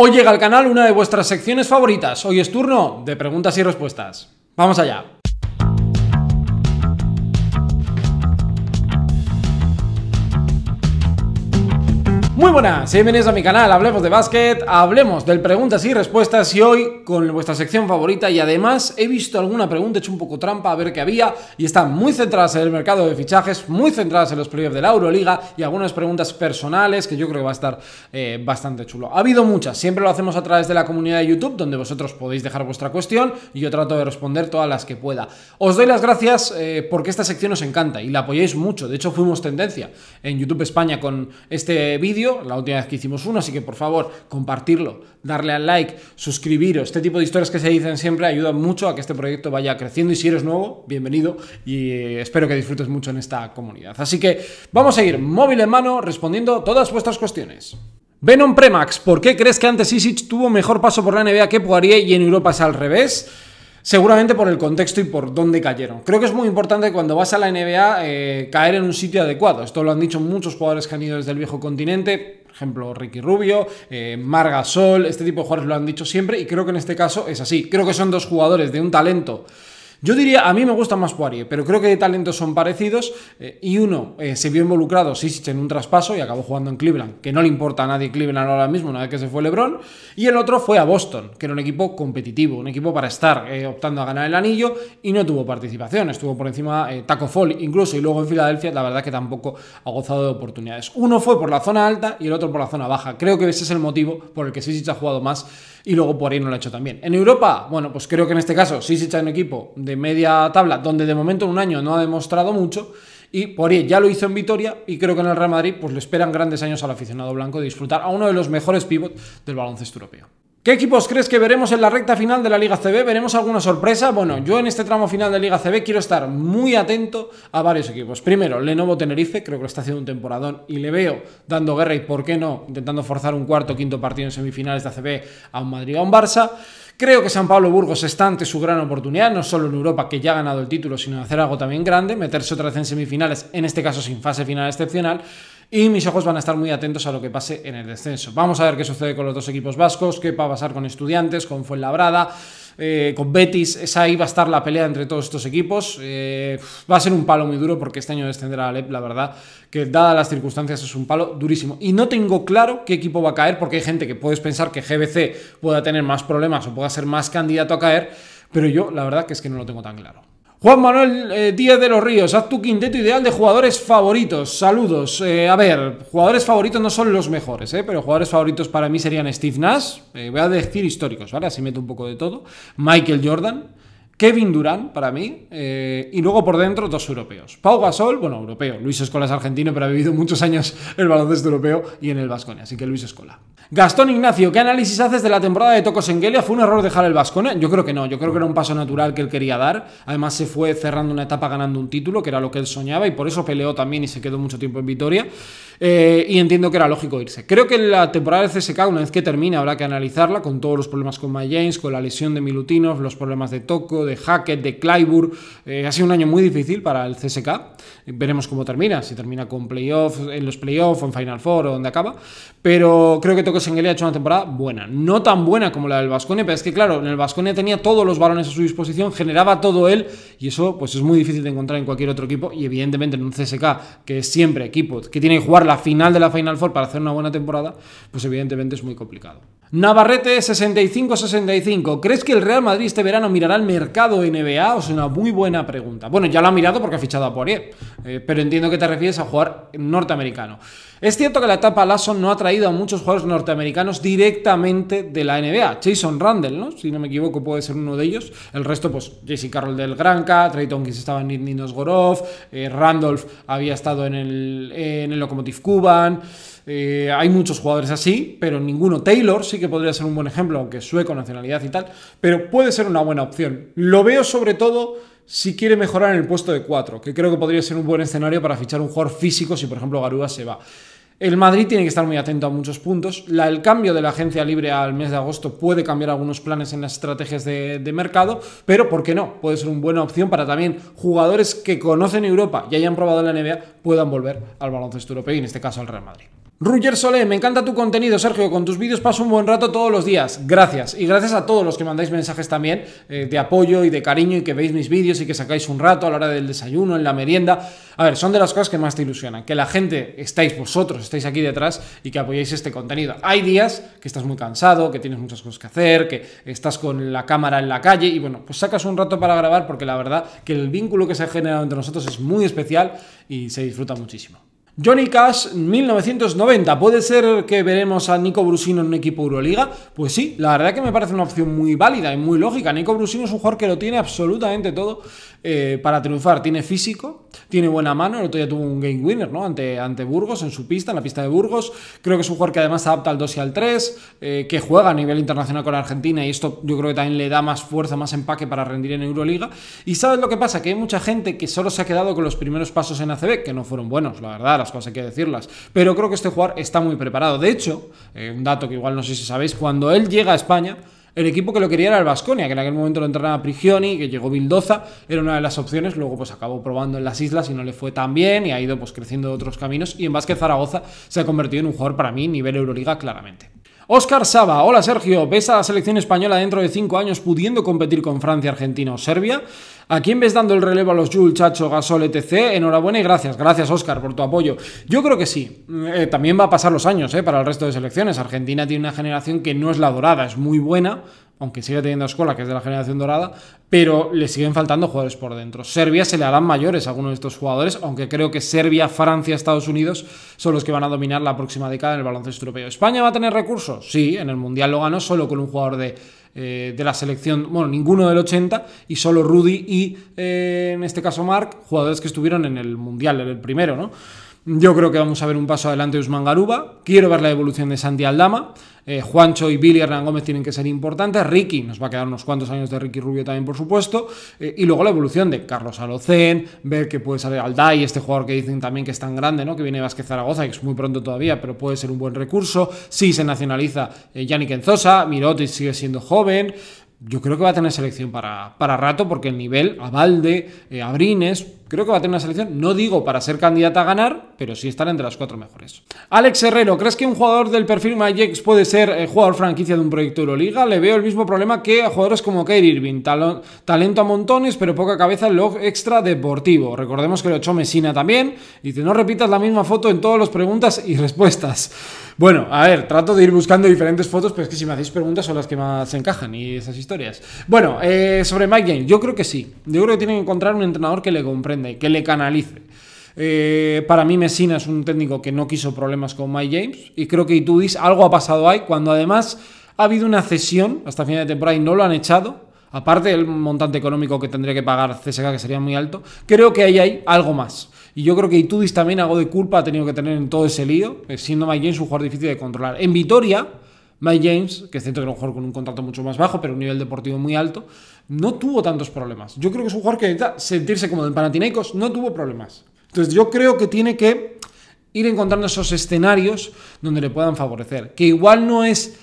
Hoy llega al canal una de vuestras secciones favoritas. Hoy es turno de preguntas y respuestas. Vamos allá. Muy buenas, bienvenidos a mi canal Hablemos de Básquet, hablemos del preguntas y respuestas y hoy con vuestra sección favorita y además he visto alguna pregunta, he hecho un poco trampa a ver qué había y están muy centradas en el mercado de fichajes, muy centradas en los playoffs de la Euroliga y algunas preguntas personales que yo creo que va a estar eh, bastante chulo. Ha habido muchas, siempre lo hacemos a través de la comunidad de YouTube donde vosotros podéis dejar vuestra cuestión y yo trato de responder todas las que pueda. Os doy las gracias eh, porque esta sección os encanta y la apoyáis mucho, de hecho fuimos tendencia en YouTube España con este vídeo la última vez que hicimos uno, así que por favor, compartirlo, darle al like, suscribiros. Este tipo de historias que se dicen siempre ayudan mucho a que este proyecto vaya creciendo y si eres nuevo, bienvenido y eh, espero que disfrutes mucho en esta comunidad. Así que vamos a ir móvil en mano respondiendo todas vuestras cuestiones. Venom Premax, ¿por qué crees que antes Isis tuvo mejor paso por la NBA que Poirier y en Europa es al revés? seguramente por el contexto y por dónde cayeron. Creo que es muy importante cuando vas a la NBA eh, caer en un sitio adecuado. Esto lo han dicho muchos jugadores que han ido desde el viejo continente, por ejemplo Ricky Rubio, eh, Marga Sol, este tipo de jugadores lo han dicho siempre y creo que en este caso es así. Creo que son dos jugadores de un talento yo diría, a mí me gusta más Poirier, pero creo que de talentos son parecidos eh, y uno eh, se vio involucrado, Sisic, en un traspaso y acabó jugando en Cleveland, que no le importa a nadie Cleveland ahora mismo una vez que se fue LeBron, y el otro fue a Boston, que era un equipo competitivo, un equipo para estar eh, optando a ganar el anillo y no tuvo participación, estuvo por encima Taco Fall incluso y luego en Filadelfia la verdad que tampoco ha gozado de oportunidades. Uno fue por la zona alta y el otro por la zona baja. Creo que ese es el motivo por el que Sisich ha jugado más y luego Poirier no lo ha hecho también. En Europa, bueno, pues creo que en este caso Sisic en equipo de media tabla, donde de momento en un año no ha demostrado mucho. Y por ahí ya lo hizo en Vitoria y creo que en el Real Madrid pues, le esperan grandes años al aficionado blanco de disfrutar a uno de los mejores pivots del baloncesto europeo. ¿Qué equipos crees que veremos en la recta final de la Liga CB? ¿Veremos alguna sorpresa? Bueno, yo en este tramo final de Liga CB quiero estar muy atento a varios equipos. Primero, Lenovo Tenerife, creo que lo está haciendo un temporadón y le veo dando guerra y, ¿por qué no?, intentando forzar un cuarto o quinto partido en semifinales de ACB a un Madrid a un Barça. Creo que San Pablo Burgos está ante su gran oportunidad, no solo en Europa, que ya ha ganado el título, sino hacer algo también grande, meterse otra vez en semifinales, en este caso sin fase final excepcional. Y mis ojos van a estar muy atentos a lo que pase en el descenso. Vamos a ver qué sucede con los dos equipos vascos, qué va a pasar con Estudiantes, con Fuenlabrada. Eh, con Betis, esa ahí va a estar la pelea entre todos estos equipos. Eh, va a ser un palo muy duro porque este año descenderá a Alep, la verdad, que dadas las circunstancias es un palo durísimo. Y no tengo claro qué equipo va a caer porque hay gente que puedes pensar que GBC pueda tener más problemas o pueda ser más candidato a caer, pero yo la verdad que es que no lo tengo tan claro. Juan Manuel eh, Díaz de los Ríos, haz tu quinteto ideal de jugadores favoritos. Saludos. Eh, a ver, jugadores favoritos no son los mejores, eh, pero jugadores favoritos para mí serían Steve Nash. voy a decir históricos, ¿vale? Así meto un poco de todo. Michael Jordan. Kevin Durán, para mí, eh, y luego por dentro dos europeos. Pau Gasol, bueno, europeo. Luis Escola es argentino, pero ha vivido muchos años el baloncesto europeo y en el Vasconia, así que Luis Escola. Gastón Ignacio, ¿qué análisis haces de la temporada de Tocos en ¿Fue un error dejar el Vasconia? Yo creo que no, yo creo que era un paso natural que él quería dar. Además, se fue cerrando una etapa ganando un título, que era lo que él soñaba, y por eso peleó también y se quedó mucho tiempo en Vitoria. Eh, y entiendo que era lógico irse. Creo que la temporada del CSK, una vez que termine, habrá que analizarla con todos los problemas con My James, con la lesión de Milutinov, los problemas de Toco, de Hackett, de Clyburn. Eh, ha sido un año muy difícil para el CSK. Veremos cómo termina, si termina con playoffs, en los playoffs, en Final Four o donde acaba. Pero creo que Toko Sengeli ha hecho una temporada buena. No tan buena como la del Vasconia, pero es que claro, en el Vasconia tenía todos los balones a su disposición, generaba todo él y eso pues es muy difícil de encontrar en cualquier otro equipo y evidentemente en un CSK, que es siempre equipo que tiene que jugar la final de la Final Four para hacer una buena temporada, pues evidentemente es muy complicado. Navarrete 65-65. ¿Crees que el Real Madrid este verano mirará al mercado NBA? O es sea, una muy buena pregunta. Bueno, ya lo ha mirado porque ha fichado a Poirier, eh, pero entiendo que te refieres a jugar norteamericano. Es cierto que la etapa Lasson no ha traído a muchos jugadores norteamericanos directamente de la NBA. Jason Randall, ¿no? Si no me equivoco, puede ser uno de ellos. El resto, pues, JC Carroll del Granca, Trey se estaba en Ninos Gorov, eh, Randolph había estado en el, en el Locomotive Cuban. Eh, hay muchos jugadores así, pero ninguno. Taylor sí que podría ser un buen ejemplo, aunque sueco, nacionalidad y tal, pero puede ser una buena opción. Lo veo sobre todo si quiere mejorar en el puesto de 4, que creo que podría ser un buen escenario para fichar un jugador físico si, por ejemplo, Garúa se va. El Madrid tiene que estar muy atento a muchos puntos. La, el cambio de la agencia libre al mes de agosto puede cambiar algunos planes en las estrategias de, mercado, pero ¿por qué no? Puede ser una buena opción para también jugadores que conocen Europa y hayan probado la NBA puedan volver al baloncesto europeo y en este caso al Real Madrid. Ruger Solé, me encanta tu contenido, Sergio. Con tus vídeos paso un buen rato todos los días. Gracias. Y gracias a todos los que mandáis mensajes también eh, de apoyo y de cariño y que veis mis vídeos y que sacáis un rato a la hora del desayuno, en la merienda. A ver, son de las cosas que más te ilusionan. Que la gente estáis vosotros, estáis aquí detrás y que apoyáis este contenido. Hay días que estás muy cansado, que tienes muchas cosas que hacer, que estás con la cámara en la calle y bueno, pues sacas un rato para grabar porque la verdad que el vínculo que se ha generado entre nosotros es muy especial y se disfruta muchísimo. Johnny Cash 1990. ¿Puede ser que veremos a Nico Brusino en un equipo Euroliga? Pues sí, la verdad que me parece una opción muy válida y muy lógica. Nico Brusino es un jugador que lo tiene absolutamente todo eh, para triunfar. Tiene físico, tiene buena mano. El otro día tuvo un game winner, ¿no? Ante, ante Burgos, en su pista, en la pista de Burgos. Creo que es un jugador que además adapta al 2 y al 3, eh, que juega a nivel internacional con Argentina y esto yo creo que también le da más fuerza, más empaque para rendir en Euroliga. Y ¿sabes lo que pasa? Que hay mucha gente que solo se ha quedado con los primeros pasos en ACB, que no fueron buenos, la verdad, las cosas hay que decirlas. Pero creo que este jugador está muy preparado. De hecho, eh, un dato que igual no sé si sabéis, cuando él llega a España, el equipo que lo quería era el Vasconia, que en aquel momento lo entrenaba Prigioni, que llegó Bildoza, era una de las opciones, luego pues acabó probando en las islas y no le fue tan bien y ha ido pues creciendo de otros caminos y en Vázquez Zaragoza se ha convertido en un jugador para mí nivel Euroliga claramente. Oscar Saba, hola Sergio, ¿ves a la selección española dentro de cinco años pudiendo competir con Francia, Argentina o Serbia? ¿A quién ves dando el relevo a los Jules, Chacho, Gasol, etc.? Enhorabuena y gracias, gracias Óscar por tu apoyo. Yo creo que sí, eh, también va a pasar los años eh, para el resto de selecciones. Argentina tiene una generación que no es la dorada, es muy buena, aunque sigue teniendo escuela, que es de la generación dorada, pero le siguen faltando jugadores por dentro. Serbia se le harán mayores a algunos de estos jugadores, aunque creo que Serbia, Francia, Estados Unidos son los que van a dominar la próxima década en el baloncesto europeo. ¿España va a tener recursos? Sí, en el Mundial lo ganó solo con un jugador de, eh, la selección, bueno, ninguno del 80, y solo Rudy y, eh, en este caso, Mark, jugadores que estuvieron en el Mundial, en el primero, ¿no? Yo creo que vamos a ver un paso adelante de Usman Garuba. Quiero ver la evolución de Santi Aldama. Eh, Juancho y Billy Hernán Gómez tienen que ser importantes. Ricky, nos va a quedar unos cuantos años de Ricky Rubio también, por supuesto. Eh, y luego la evolución de Carlos Alocen, ver que puede salir Alday, este jugador que dicen también que es tan grande, ¿no? Que viene Vázquez Zaragoza, que es muy pronto todavía, pero puede ser un buen recurso. Sí se nacionaliza eh, Yannick Enzosa, Mirotic sigue siendo joven. Yo creo que va a tener selección para, para rato, porque el nivel, Abalde, Abrines, creo que va a tener una selección, no digo para ser candidata a ganar, pero sí estar entre las cuatro mejores. Alex Herrero, ¿crees que un jugador del perfil MyJex puede ser eh, jugador franquicia de un proyecto Euroliga? Le veo el mismo problema que a jugadores como Kate Irving, talento a montones, pero poca cabeza en lo extra deportivo. Recordemos que lo echó Messina también, y dice, no repitas la misma foto en todas las preguntas y respuestas. Bueno, a ver, trato de ir buscando diferentes fotos, pero es que si me hacéis preguntas son las que más encajan y esas historias. Bueno, eh, sobre Mike yo creo que sí. Yo creo que tiene que encontrar un entrenador que le comprenda y que le canalice. Eh, para mí Messina es un técnico que no quiso problemas con Mike James y creo que Itudis algo ha pasado ahí cuando además ha habido una cesión hasta final de temporada y no lo han echado. Aparte del montante económico que tendría que pagar CSK, que sería muy alto, creo que ahí hay algo más. Y yo creo que Itudis también algo de culpa ha tenido que tener en todo ese lío, eh, siendo Mike James un jugador difícil de controlar. En Vitoria, Mike James, que es cierto que era un jugador con un contrato mucho más bajo, pero un nivel deportivo muy alto, no tuvo tantos problemas. Yo creo que es un jugador que sentirse como del Panathinaikos, no tuvo problemas. Entonces yo creo que tiene que ir encontrando esos escenarios donde le puedan favorecer. Que igual no es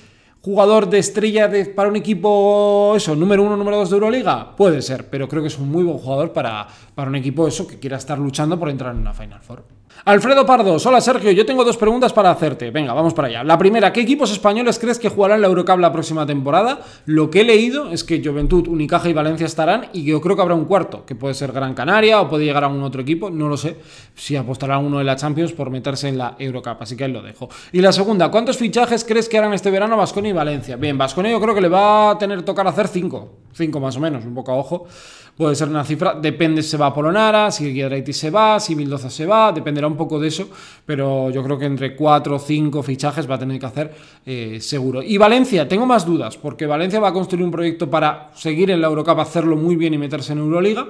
jugador de estrella para un equipo, eso, número uno, número dos de Euroliga? Puede ser, pero creo que es un muy buen jugador para, para un equipo, eso, que quiera estar luchando por entrar en una Final Four. Alfredo Pardo, hola Sergio, yo tengo dos preguntas para hacerte. Venga, vamos para allá. La primera, ¿qué equipos españoles crees que jugarán la Eurocup la próxima temporada? Lo que he leído es que Juventud, Unicaja y Valencia estarán y yo creo que habrá un cuarto, que puede ser Gran Canaria o puede llegar a un otro equipo, no lo sé, si apostará uno de la Champions por meterse en la Eurocup, así que ahí lo dejo. Y la segunda, ¿cuántos fichajes crees que harán este verano Vasconi Valencia. Bien, Vasconia yo creo que le va a tener tocar hacer 5. 5 más o menos, un poco a ojo. Puede ser una cifra, depende si se va a Polonara, si Guiadreiti se va, si Mildoza se va, dependerá un poco de eso, pero yo creo que entre 4 o 5 fichajes va a tener que hacer eh, seguro. Y Valencia, tengo más dudas, porque Valencia va a construir un proyecto para seguir en la Eurocup, hacerlo muy bien y meterse en Euroliga.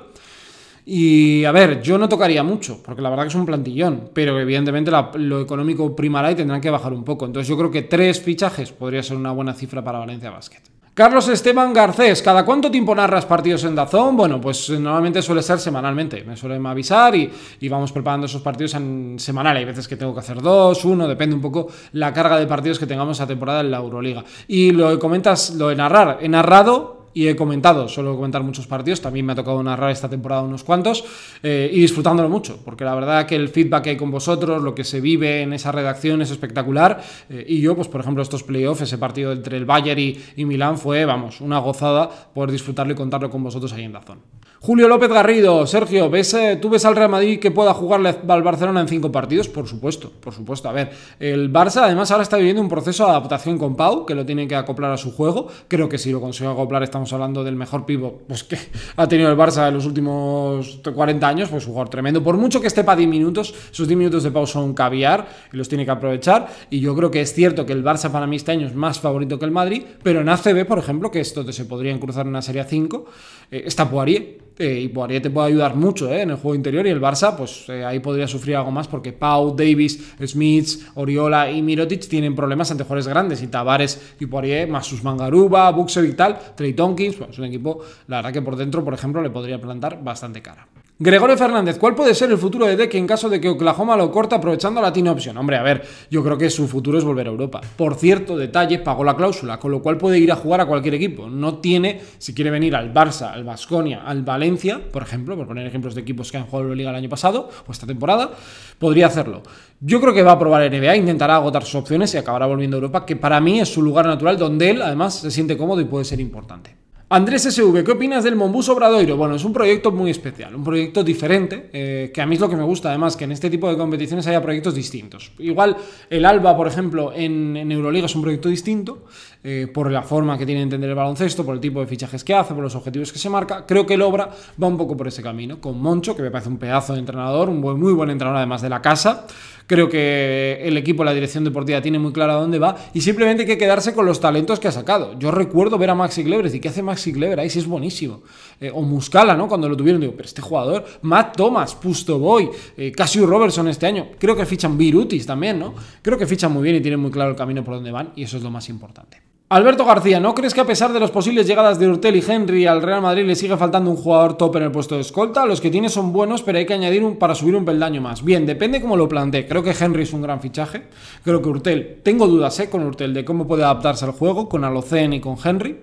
Y a ver, yo no tocaría mucho, porque la verdad que es un plantillón, pero evidentemente lo económico primará y tendrán que bajar un poco. Entonces yo creo que tres fichajes podría ser una buena cifra para Valencia Basket. Carlos Esteban Garcés, ¿cada cuánto tiempo narras partidos en Dazón? Bueno, pues eh, normalmente suele ser semanalmente, me suelen avisar y, vamos preparando esos partidos en semanal. Hay veces que tengo que hacer dos, uno, depende un poco la carga de partidos que tengamos a temporada en la Euroliga. Y lo comentas, lo de narrar, he narrado y he comentado, suelo comentar muchos partidos, también me ha tocado narrar esta temporada unos cuantos, eh, y disfrutándolo mucho, porque la verdad que el feedback que hay con vosotros, lo que se vive en esa redacción es espectacular, eh, y yo, pues por ejemplo, estos playoffs, ese partido entre el Bayern y, Milán fue, vamos, una gozada por disfrutarlo y contarlo con vosotros ahí en la zona. Julio López Garrido, Sergio, ¿ves, eh, ¿tú ves al Real Madrid que pueda jugarle al Barcelona en cinco partidos? Por supuesto, por supuesto. A ver, el Barça además ahora está viviendo un proceso de adaptación con Pau, que lo tiene que acoplar a su juego. Creo que si lo consigue acoplar, estamos hablando del mejor pivo pues, que ha tenido el Barça en los últimos 40 años, pues un jugador tremendo. Por mucho que esté para 10 minutos, sus 10 minutos de Pau son caviar y los tiene que aprovechar. Y yo creo que es cierto que el Barça para mí este año es más favorito que el Madrid, pero en ACB, por ejemplo, que es donde se podrían cruzar en una Serie 5, eh, está Poirier y Poirier te puede ayudar mucho ¿eh? en el juego interior y el Barça, pues eh, ahí podría sufrir algo más porque Pau, Davis, Smith, Oriola y Mirotic tienen problemas ante jugadores grandes y Tavares y Poirier, eh, más sus Mangaruba, Buxer y tal, Trey Tonkins, pues, es un equipo, la verdad que por dentro, por ejemplo, le podría plantar bastante cara. Gregorio Fernández, ¿cuál puede ser el futuro de Deck en caso de que Oklahoma lo corte aprovechando la Tina Option? Hombre, a ver, yo creo que su futuro es volver a Europa. Por cierto, detalles, pagó la cláusula, con lo cual puede ir a jugar a cualquier equipo. No tiene, si quiere venir al Barça, al Basconia, al Valencia, por ejemplo, por poner ejemplos de equipos que han jugado la Liga el año pasado o esta temporada, podría hacerlo. Yo creo que va a probar el NBA, intentará agotar sus opciones y acabará volviendo a Europa, que para mí es su lugar natural donde él además se siente cómodo y puede ser importante. Andrés SV, ¿qué opinas del Monbus Obradoiro? Bueno, es un proyecto muy especial, un proyecto diferente, eh, que a mí es lo que me gusta, además, que en este tipo de competiciones haya proyectos distintos. Igual el Alba, por ejemplo, en, en Euroliga es un proyecto distinto, eh, por la forma que tiene de entender el baloncesto, por el tipo de fichajes que hace, por los objetivos que se marca, creo que el obra va un poco por ese camino. Con Moncho, que me parece un pedazo de entrenador, un muy buen entrenador además de la casa. Creo que el equipo, la dirección deportiva tiene muy clara dónde va y simplemente hay que quedarse con los talentos que ha sacado. Yo recuerdo ver a Maxi Kleber y ¿qué hace Maxi Kleber? Ahí sí es buenísimo. Eh, o Muscala, ¿no? Cuando lo tuvieron, digo, pero este jugador, Matt Thomas, Pusto Boy, eh, Robertson este año, creo que fichan Virutis también, ¿no? Creo que fichan muy bien y tienen muy claro el camino por donde van y eso es lo más importante. Alberto García, ¿no crees que a pesar de las posibles llegadas de Urtel y Henry al Real Madrid le sigue faltando un jugador top en el puesto de escolta? Los que tiene son buenos, pero hay que añadir un para subir un peldaño más. Bien, depende cómo lo plantee. Creo que Henry es un gran fichaje. Creo que Urtel, tengo dudas ¿eh? con Urtel de cómo puede adaptarse al juego con Alocen y con Henry.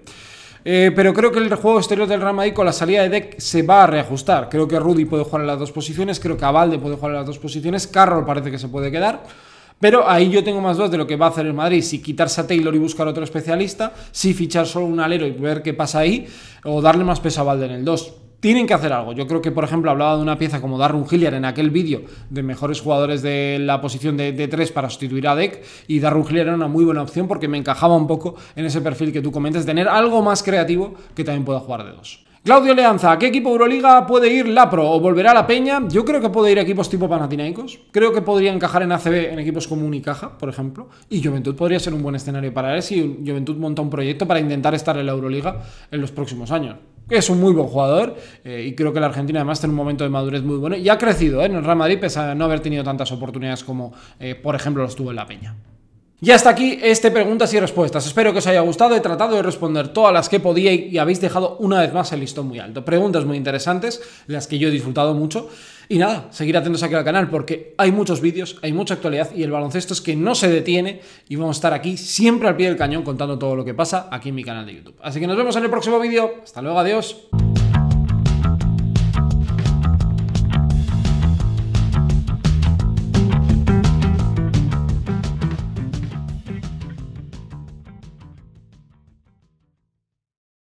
Eh, pero creo que el juego exterior del Real Madrid con la salida de Deck se va a reajustar. Creo que Rudy puede jugar en las dos posiciones, creo que Avalde puede jugar en las dos posiciones, Carroll parece que se puede quedar. Pero ahí yo tengo más dudas de lo que va a hacer el Madrid, si quitarse a Taylor y buscar otro especialista, si fichar solo un alero y ver qué pasa ahí, o darle más peso a Valde en el 2 tienen que hacer algo. Yo creo que, por ejemplo, hablaba de una pieza como Darren Hilliard en aquel vídeo de mejores jugadores de la posición de, de 3 para sustituir a Deck. Y Darren Hilliard era una muy buena opción porque me encajaba un poco en ese perfil que tú comentas, tener algo más creativo que también pueda jugar de dos. Claudio Leanza, qué equipo Euroliga puede ir la pro o volverá a la Peña? Yo creo que puede ir a equipos tipo Panathinaikos. Creo que podría encajar en ACB en equipos como Unicaja, por ejemplo. Y Juventud podría ser un buen escenario para él si Juventud monta un proyecto para intentar estar en la Euroliga en los próximos años. Es un muy buen jugador eh, y creo que la Argentina además tiene un momento de madurez muy bueno y ha crecido eh, en el Real Madrid pese a no haber tenido tantas oportunidades como eh, por ejemplo los tuvo en la Peña. Y hasta aquí este preguntas y respuestas. Espero que os haya gustado. He tratado de responder todas las que podía y habéis dejado una vez más el listón muy alto. Preguntas muy interesantes, las que yo he disfrutado mucho. Y nada, seguir atentos aquí al canal porque hay muchos vídeos, hay mucha actualidad y el baloncesto es que no se detiene y vamos a estar aquí siempre al pie del cañón contando todo lo que pasa aquí en mi canal de YouTube. Así que nos vemos en el próximo vídeo. Hasta luego, adiós.